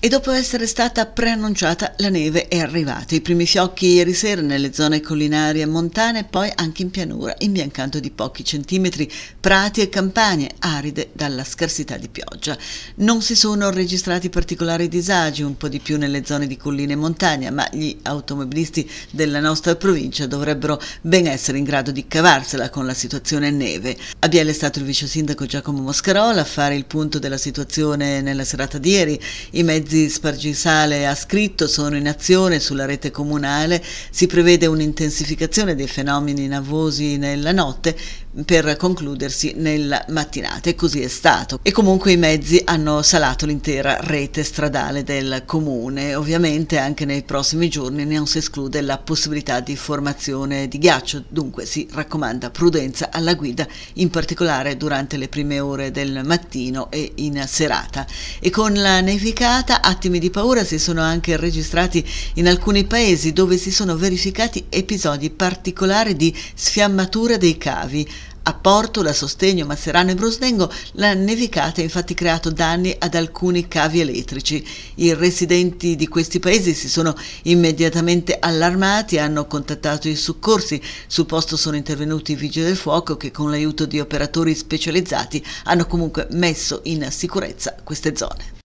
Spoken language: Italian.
E dopo essere stata preannunciata, la neve è arrivata. I primi fiocchi ieri sera nelle zone collinari e montane, poi anche in pianura, imbiancando di pochi centimetri prati e campagne aride dalla scarsità di pioggia. Non si sono registrati particolari disagi, un po' di più nelle zone di colline e montagna, ma gli automobilisti della nostra provincia dovrebbero ben essere in grado di cavarsela con la situazione neve. A Biel è stato il vice sindaco Giacomo Moscarola a fare il punto della situazione nella serata di ieri. I mezzi mezzi Spargisale ha scritto sono in azione sulla rete comunale, si prevede un'intensificazione dei fenomeni navosi nella notte per concludersi nella mattinata e così è stato. E comunque i mezzi hanno salato l'intera rete stradale del comune. Ovviamente anche nei prossimi giorni non si esclude la possibilità di formazione di ghiaccio, dunque si raccomanda prudenza alla guida, in particolare durante le prime ore del mattino e in serata. E con la nevicata attimi di paura si sono anche registrati in alcuni paesi dove si sono verificati episodi particolari di sfiammatura dei cavi. A Porto, la Sostegno, Masserano e Brusdengo la nevicata ha infatti creato danni ad alcuni cavi elettrici. I residenti di questi paesi si sono immediatamente allarmati hanno contattato i soccorsi. Sul posto sono intervenuti i vigili del fuoco che con l'aiuto di operatori specializzati hanno comunque messo in sicurezza queste zone.